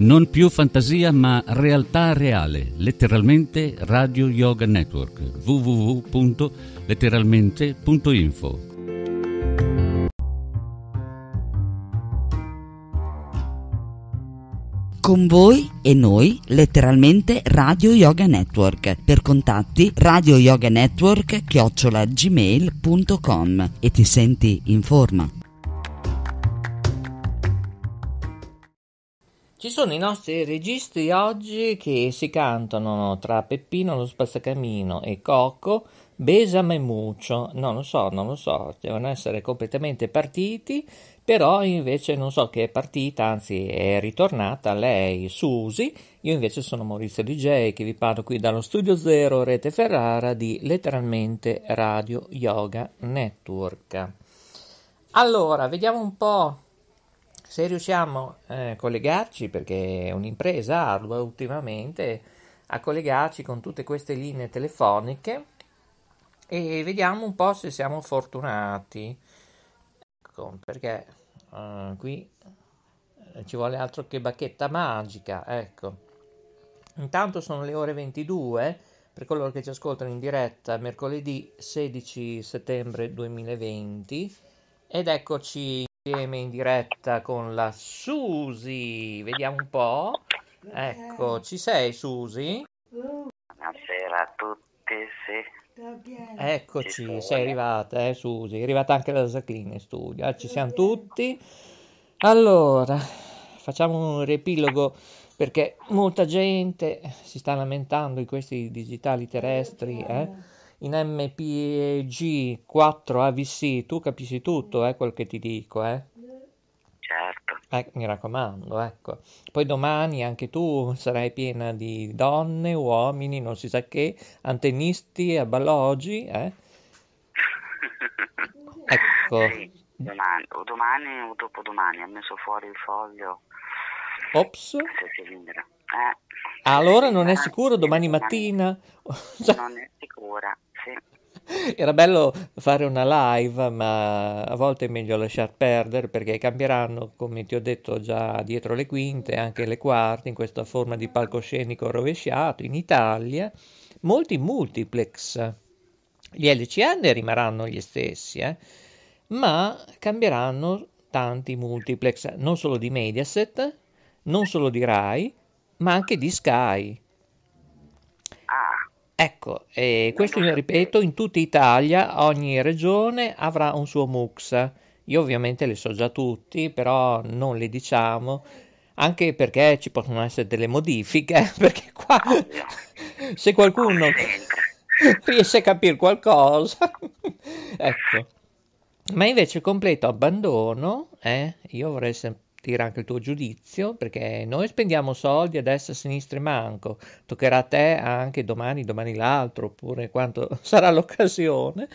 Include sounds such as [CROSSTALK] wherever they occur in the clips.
Non più fantasia ma realtà reale, letteralmente Radio Yoga Network, www.letteralmente.info. Con voi e noi, letteralmente Radio Yoga Network. Per contatti radio network chiocciola e ti senti in forma. Ci sono i nostri registi oggi che si cantano tra Peppino lo spazzacamino e Cocco Besame e Muccio. Non lo so, non lo so, devono essere completamente partiti, però invece non so che è partita, anzi è ritornata lei, Susi. Io invece sono Maurizio DJ che vi parlo qui dallo Studio Zero Rete Ferrara di letteralmente Radio Yoga Network. Allora, vediamo un po' Se riusciamo a eh, collegarci, perché è un'impresa ardua ultimamente, a collegarci con tutte queste linee telefoniche e vediamo un po' se siamo fortunati. Ecco, perché eh, qui eh, ci vuole altro che bacchetta magica, ecco. Intanto sono le ore 22 per coloro che ci ascoltano in diretta mercoledì 16 settembre 2020 ed eccoci insieme in diretta con la Susi. Vediamo un po'. Ecco, ci sei Susi? Buonasera a tutti, sì. Eccoci, sei eh. arrivata, eh, Susi. È arrivata anche la Zaclina in studio. Ah, ci siamo tutti. Allora, facciamo un riepilogo perché molta gente si sta lamentando di questi digitali terrestri, eh? in MPG 4 AVC, tu capisci tutto, eh, quel che ti dico, eh? Certo. Eh, mi raccomando, ecco. Poi domani anche tu sarai piena di donne, uomini, non si sa che, antennisti, abalogi, eh? [LAUGHS] ecco. Sì, domani, o domani o dopodomani, ha messo fuori il foglio. Ops. Se si eh. Allora non è sicuro domani mattina? [LAUGHS] Non è sicura, sì. Era bello fare una live, ma a volte è meglio lasciar perdere perché cambieranno, come ti ho detto già dietro le quinte, anche le quarte, in questa forma di palcoscenico rovesciato in Italia, molti multiplex. Gli LCN rimarranno gli stessi, eh? ma cambieranno tanti multiplex, non solo di Mediaset, non solo di Rai, ma anche di Sky. Ah. Ecco, e questo io ripeto, in tutta Italia ogni regione avrà un suo MUX. Io ovviamente le so già tutti, però non le diciamo, anche perché ci possono essere delle modifiche, [LAUGHS] perché qua se qualcuno riesce a capire qualcosa, [LAUGHS] ecco. Ma invece completo abbandono, eh, io vorrei sempre tira anche il tuo giudizio, perché noi spendiamo soldi a destra, a sinistra e manco, toccherà a te anche domani, domani l'altro, oppure quando [LAUGHS] sarà l'occasione.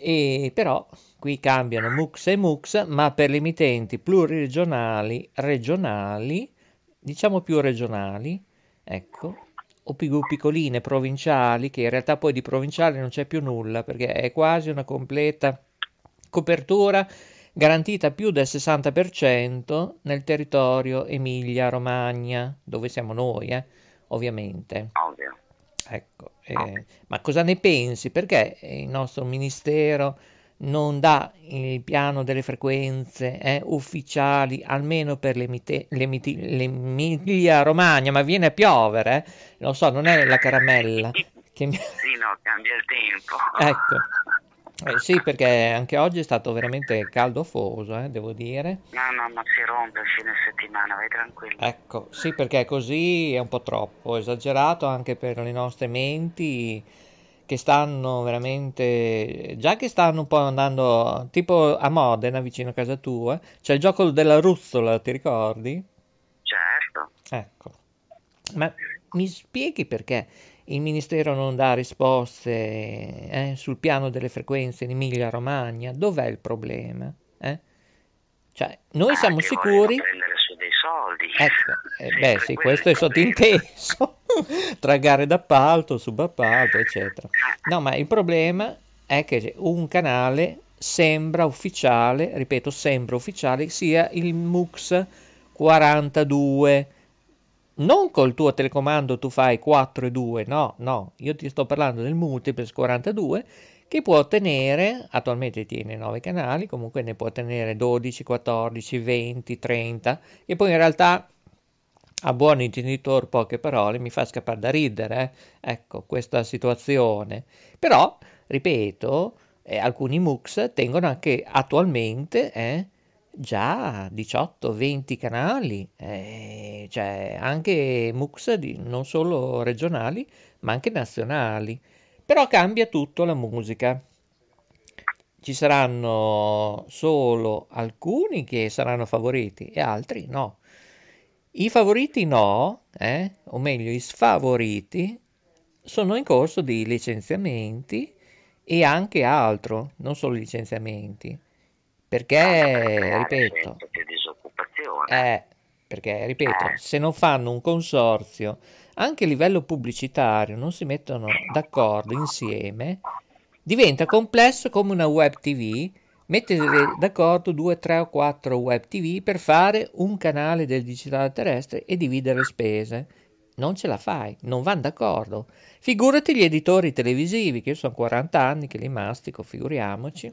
E però qui cambiano MUX e MUX, ma per le emittenti pluriregionali, regionali, diciamo più regionali, ecco, o più piccoline, provinciali, che in realtà poi di provinciale non c'è più nulla, perché è quasi una completa copertura garantita più del 60% nel territorio Emilia-Romagna, dove siamo noi, eh, ovviamente. Ecco, eh, ma cosa ne pensi? Perché il nostro ministero non dà il piano delle frequenze eh, ufficiali, almeno per l'Emilia-Romagna, ma viene a piovere, eh? lo so, non è la caramella. [LAUGHS] Che mi... Sì, no, cambia il tempo. ecco. Eh, sì, perché anche oggi è stato veramente caldo foso, eh, devo dire. No, no, ma si rompe il fine settimana, vai tranquillo. Ecco, sì, perché così è un po' troppo esagerato anche per le nostre menti che stanno veramente già che stanno un po' andando tipo a Modena vicino a casa tua c'è il gioco della ruzzola ti ricordi? certo ecco ma mi spieghi perché il Ministero non dà risposte eh, sul piano delle frequenze in Emilia Romagna, dov'è il problema? Eh? Cioè, noi ah, siamo sicuri... soldi. Ecco, eh, [LAUGHS] beh sì, questo è sottinteso, [LAUGHS] tra gare d'appalto, subappalto, eccetera. Eh. No, ma il problema è che un canale sembra ufficiale, ripeto, sembra ufficiale, sia il MUX 42 non col tuo telecomando tu fai 4 e 2, no, no, io ti sto parlando del multiplex 42 che può ottenere, attualmente tiene 9 canali, comunque ne può ottenere 12, 14, 20, 30, e poi in realtà a buon intenditor poche parole mi fa scappare da ridere, eh? ecco questa situazione. Però, ripeto, eh, alcuni MOOCs tengono anche attualmente... Eh, già 18-20 canali, eh, cioè anche MUX non solo regionali ma anche nazionali. Però cambia tutto la musica. Ci saranno solo alcuni che saranno favoriti e altri no. I favoriti no, eh, o meglio i sfavoriti, sono in corso di licenziamenti e anche altro, non solo licenziamenti. Ah, eh, eh, perché, ripeto... Eh, perché, ripeto, se non fanno un consorzio, anche a livello pubblicitario, non si mettono d'accordo insieme, diventa complesso come una web TV mettere d'accordo due, tre o quattro web TV per fare un canale del digitale terrestre e dividere spese. Non ce la fai, non vanno d'accordo. Figurati gli editori televisivi, che io sono 40 anni che li mastico, figuriamoci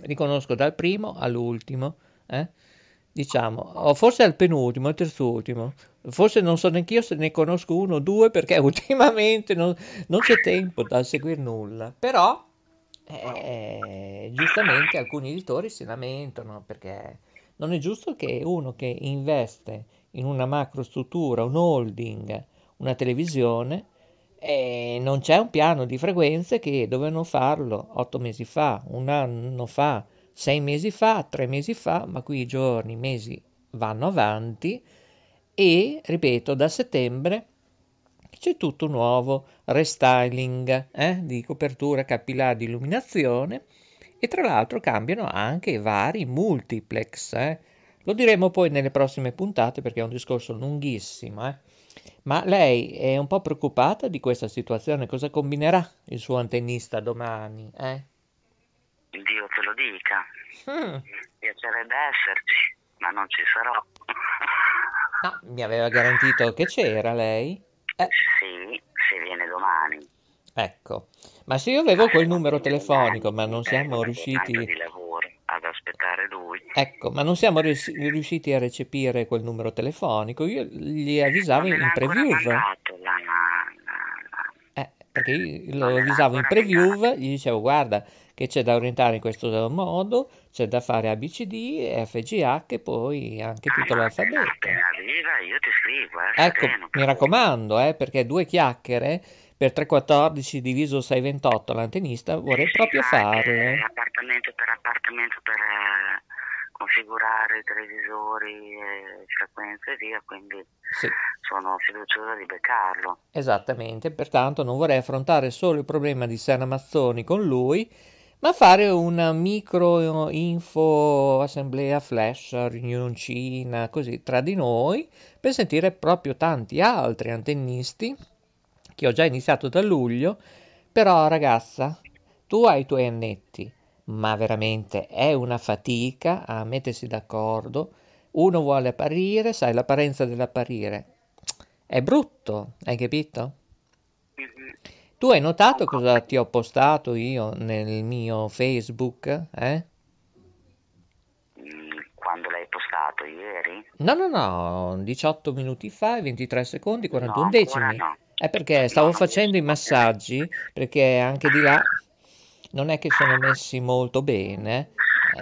riconosco dal primo all'ultimo, eh? diciamo, o forse al penultimo, al terzultimo, forse non so neanche io se ne conosco uno o due perché [LAUGHS] ultimamente non, non c'è tempo da seguire nulla, però eh, giustamente alcuni editori si lamentano perché non è giusto che uno che investe in una macro struttura, un holding, una televisione, e non c'è un piano di frequenze che dovevano farlo otto mesi fa, un anno fa, sei mesi fa, tre mesi fa, ma qui i giorni, i mesi vanno avanti e, ripeto, da settembre c'è tutto un nuovo restyling eh, di copertura capillare di illuminazione e tra l'altro cambiano anche i vari multiplex. Eh. Lo diremo poi nelle prossime puntate perché è un discorso lunghissimo. Eh. Ma lei è un po' preoccupata di questa situazione, cosa combinerà il suo antennista domani? Eh? Dio te lo dica. Mm. Piacerebbe esserci, ma non ci sarò. no, mi aveva garantito che c'era lei? Eh. Sì, se viene domani. Ecco, ma se io avevo quel numero telefonico, ma non siamo riusciti Ecco, ma non siamo riusciti a recepire quel numero telefonico, io gli avvisavo in preview. La, la, la... Eh, perché io lo avvisavo in preview, gli dicevo guarda che c'è da orientare in questo modo, c'è da fare ABCD, FGH e poi anche ah, tutto l'alfabeto. Arriva io ti scrivo. Eh, ecco, bene, mi raccomando, eh, perché due chiacchiere per 314 diviso 628 l'antenista vorrei proprio farlo. Eh, appartamento per appartamento per eh, configurare televisori e frequenze e via, quindi sì. sono fiduciosa di beccarlo. Esattamente, pertanto non vorrei affrontare solo il problema di San Mazzoni con lui, ma fare una micro info assemblea flash, riunioncina, così tra di noi, per sentire proprio tanti altri antennisti che ho già iniziato da luglio. Però ragazza, tu hai i tuoi annetti, ma veramente è una fatica a mettersi d'accordo. Uno vuole apparire, sai, l'apparenza dell'apparire. È brutto, hai capito? Tu hai notato cosa ti ho postato io nel mio Facebook? Eh? Mm, quando l'hai postato ieri? No, no, no, 18 minuti fa, 23 secondi, 41 no, decimi. No. È perché stavo no, facendo i massaggi, perché anche di là non è che sono messi molto bene.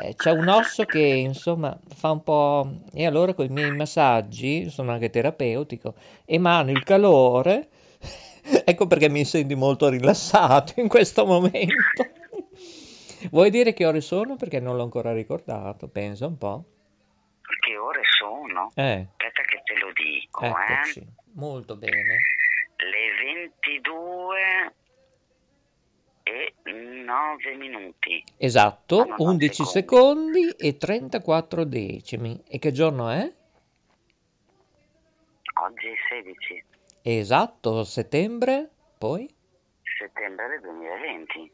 Eh, c'è un osso che insomma fa un po'. E allora con i miei massaggi, sono anche terapeutico, emano il calore. [LAUGHS] ecco perché mi senti molto rilassato in questo momento. Vuoi dire che ore sono? Perché non l'ho ancora ricordato, pensa un po'. Che ore sono? Eh. Aspetta che te lo dico. Eccoci. Eh. Molto bene. Le 22 e 9 minuti. Esatto, 11 secondi. secondi e 34 decimi. E che giorno è? Oggi 16. Esatto, settembre, poi? Settembre del 2020.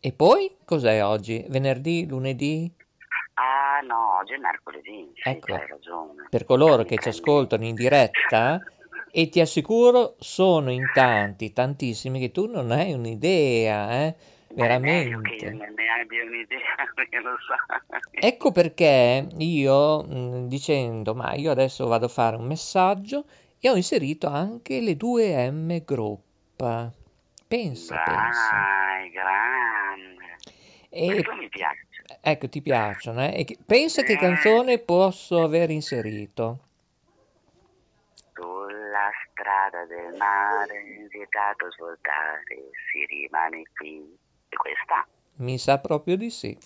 E poi cos'è oggi? Venerdì, lunedì? Ah no, oggi è mercoledì, sì, ecco. hai ragione. Per coloro che ci ascoltano in diretta e ti assicuro sono in tanti, tantissimi che tu non hai un'idea, eh? eh veramente. non ne abbia un'idea, [LAUGHS] perché lo so. Ecco perché io mm, dicendo, ma io adesso vado a fare un messaggio e ho inserito anche le due M group. Pensa, Dai, pensa. grande. E, tu mi piace. Ecco, ti piacciono, eh? E pensa che eh. canzone posso aver inserito strada del mare, vietato svoltare, si rimane qui. E questa? Mi sa proprio di sì.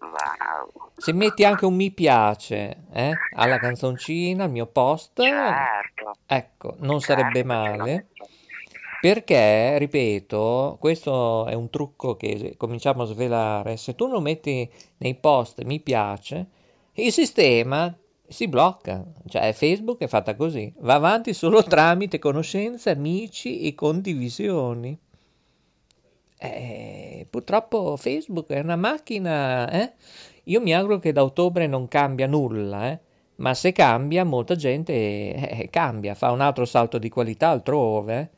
Wow. Se metti anche un mi piace eh, alla canzoncina, al mio post, certo. ecco, non certo, sarebbe male. Certo. Perché, ripeto, questo è un trucco che cominciamo a svelare. Se tu non metti nei post mi piace, il sistema si blocca, cioè eh, Facebook è fatta così, va avanti solo tramite conoscenze, amici e condivisioni. Eh, purtroppo Facebook è una macchina, eh? io mi auguro che da ottobre non cambia nulla, eh? ma se cambia molta gente eh, eh, cambia, fa un altro salto di qualità altrove.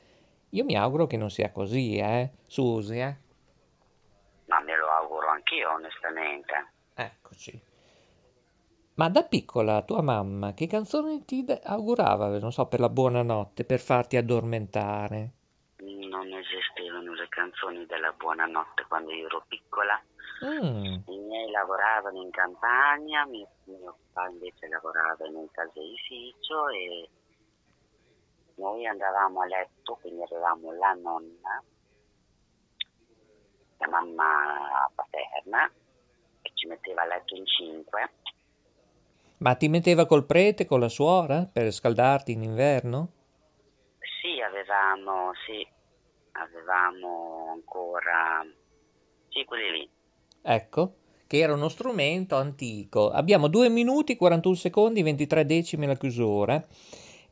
Io mi auguro che non sia così, eh, Susi. Ma me lo auguro anch'io, onestamente. Eccoci. Ma da piccola tua mamma che canzoni ti augurava, non so, per la buonanotte, per farti addormentare? Non esistevano le canzoni della buonanotte quando io ero piccola. Mm. I miei lavoravano in campagna, mio, mio papà invece lavorava in un caseificio e noi andavamo a letto, quindi avevamo la nonna, la mamma paterna, che ci metteva a letto in cinque ma ti metteva col prete, con la suora, per scaldarti in inverno? Sì, avevamo, sì, avevamo ancora, sì, quelli lì. Ecco, che era uno strumento antico. Abbiamo 2 minuti, 41 secondi, 23 decimi la chiusura.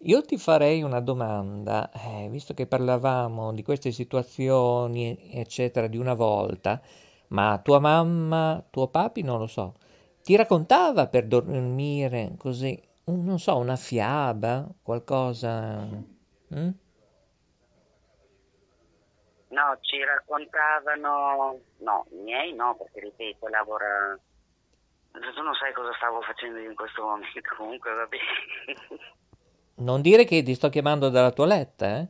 Io ti farei una domanda, eh, visto che parlavamo di queste situazioni, eccetera, di una volta, ma tua mamma, tuo papi, non lo so, ti raccontava per dormire così, un, non so, una fiaba, qualcosa? Mm? No, ci raccontavano, no, i miei no, perché ripeto, lavora... Tu non sai cosa stavo facendo in questo momento, [LAUGHS] comunque va bene. Non dire che ti sto chiamando dalla tua letta, eh?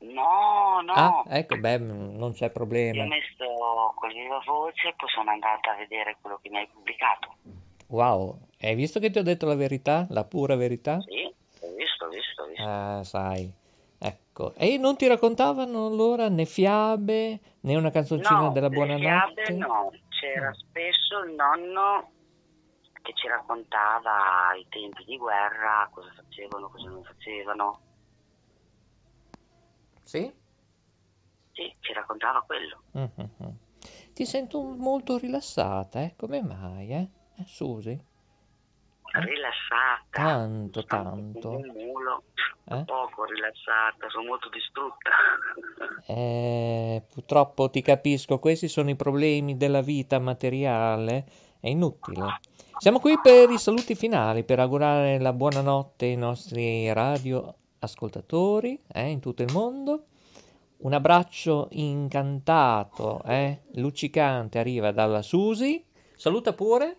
No, no. Ah, ecco, beh, non c'è problema. Io ho messo con viva voce, poi sono andata a vedere quello che mi hai pubblicato. Wow, hai visto che ti ho detto la verità, la pura verità? Sì, ho visto, ho visto, ho visto. Ah, sai. Ecco, e non ti raccontavano allora né fiabe né una canzoncina no, della buonanotte? Fiabe no, c'era no. Ah. spesso il nonno che ci raccontava i tempi di guerra cosa facevano, cosa non facevano sì? Sì, ci raccontava quello. Mm-hmm. Ti sento molto rilassata, eh? Come mai, eh? eh Susi? Eh? Rilassata. Tanto, tanto. Un mulo, eh? poco rilassata, sono molto distrutta. [LAUGHS] Eh, purtroppo ti capisco, questi sono i problemi della vita materiale, è inutile. Siamo qui per i saluti finali, per augurare la buonanotte ai nostri radio ascoltatori eh, in tutto il mondo. Un abbraccio incantato, eh, luccicante, arriva dalla Susi. Saluta pure.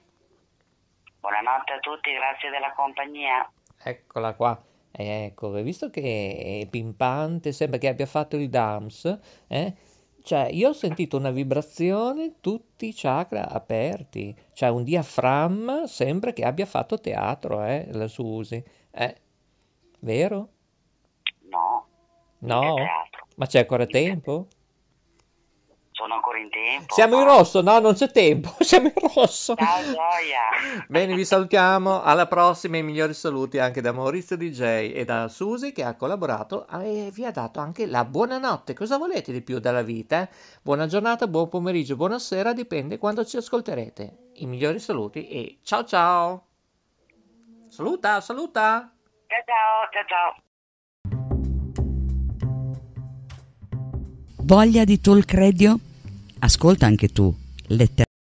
Buonanotte a tutti, grazie della compagnia. Eccola qua. Eh, ecco, visto che è pimpante, sembra che abbia fatto il DAMS, eh? cioè io ho sentito una vibrazione, tutti i chakra aperti, cioè un diaframma, sembra che abbia fatto teatro, eh, la Susi, eh, vero? No, ma c'è ancora tempo? Sono ancora in tempo. Siamo ma... in rosso, no, non c'è tempo, [LAUGHS] siamo in rosso. Gioia. [LAUGHS] Bene, vi salutiamo, alla prossima i migliori saluti anche da Maurizio DJ e da Susi che ha collaborato e vi ha dato anche la buonanotte. Cosa volete di più dalla vita? Eh? Buona giornata, buon pomeriggio, buonasera, dipende quando ci ascolterete. I migliori saluti e ciao ciao. Saluta, saluta. Ciao ciao, ciao ciao. Voglia di talk radio? Ascolta anche tu, lettera.